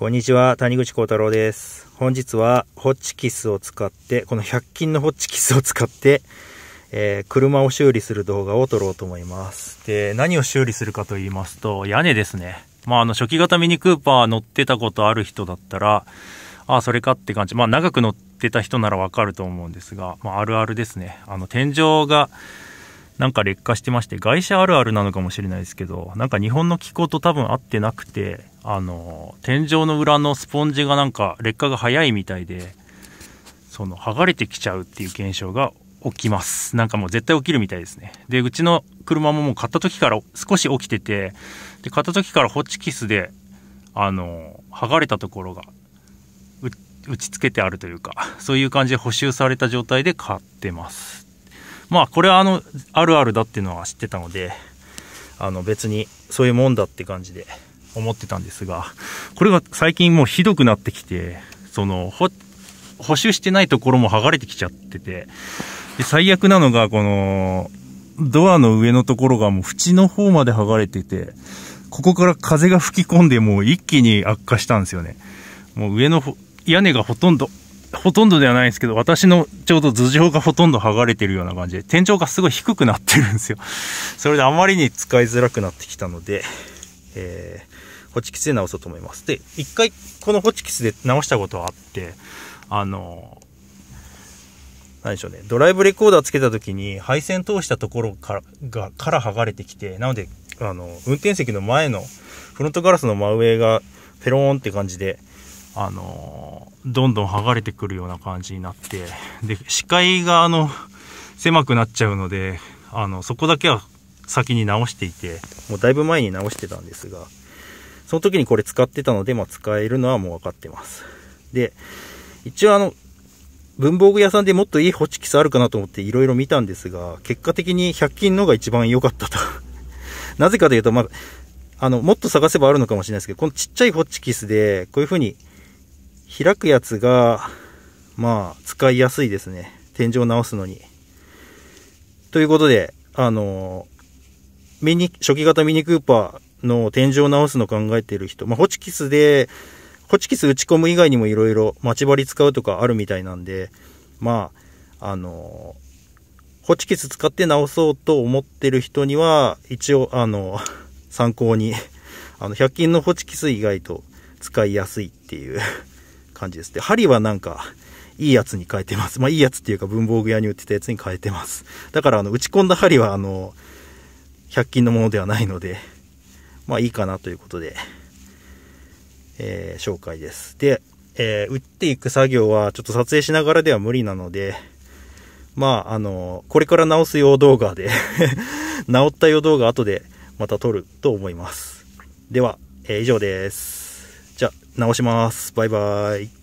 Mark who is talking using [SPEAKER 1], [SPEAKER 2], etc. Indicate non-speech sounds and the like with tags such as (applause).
[SPEAKER 1] こんにちは、谷口幸太郎です。本日はホッチキスを使って、この100均のホッチキスを使って、えー、車を修理する動画を撮ろうと思います。
[SPEAKER 2] で、何を修理するかと言いますと、屋根ですね。まあ、あの、初期型ミニクーパー乗ってたことある人だったら、ああ、それかって感じ。まあ、長く乗ってた人ならわかると思うんですが、まあ、あるあるですね。あの、天井が、なんか劣化してまして、外車あるあるなのかもしれないですけど、なんか日本の気候と多分合ってなくて、あの、天井の裏のスポンジがなんか劣化が早いみたいで、その、剥がれてきちゃうっていう現象が起きます。なんかもう絶対起きるみたいですね。で、うちの車ももう買った時から少し起きてて、で、買った時からホチキスで、あの、剥がれたところが打ち付けてあるというか、そういう感じで補修された状態で買ってます。まあこれはあのあるあるだっていうのは知ってたのであの別にそういうもんだって感じで思ってたんですがこれが最近もうひどくなってきてその補修してないところも剥がれてきちゃっててで最悪なのがこのドアの上のところがもう縁の方まで剥がれててここから風が吹き込んでもう一気に悪化したんですよねもう上の屋根がほとんどほとんどではないんですけど、私のちょうど頭上がほとんど剥がれてるような感じで、天井がすごい低くなってるんですよ。(laughs) それであまりに使いづらくなってきたので、えー、ホチキスで直そうと思います。で、一回このホチキスで直したことはあって、あの何でしょうね、ドライブレコーダーつけた時に配線通したところから、が、から剥がれてきて、なので、あの、運転席の前のフロントガラスの真上がペローンって感じで、あのどんどん剥がれてくるような感じになってで視界があの狭くなっちゃうのであのそこだ
[SPEAKER 1] けは先に直していてもうだいぶ前に直してたんですがその時にこれ使ってたので、まあ、使えるのはもう分かってますで一応あの文房具屋さんでもっといいホチキスあるかなと思っていろいろ見たんですが結果的に100均のが一番良かったと (laughs) なぜかというとまああのもっと探せばあるのかもしれないですけどこのちっちゃいホチキスでこういう風に開くやつが、まあ、使いやすいですね。天井を直すのに。ということで、あの、ミニ、初期型ミニクーパーの天井を直すの考えてる人、まあ、ホチキスで、ホチキス打ち込む以外にもいろいろ待ち針使うとかあるみたいなんで、まあ、あの、ホチキス使って直そうと思ってる人には、一応、あの、参考に、あの、100均のホチキス意外と使いやすいっていう感じです。で、針はなんか、いいやつに変えてます。まあ、いいやつっていうか文房具屋に売ってたやつに変えてます。だから、あの、打ち込んだ針は、あの、100均のものではないので、まあ、いいかなということで、えー、紹介です。で、えー、打っていく作業は、ちょっと撮影しながらでは無理なので、まあ、あの、これから直す用動画で (laughs) 直った用動画後でまた撮ると思います。では、えー、以上です。じゃあ、直します。バイバイ。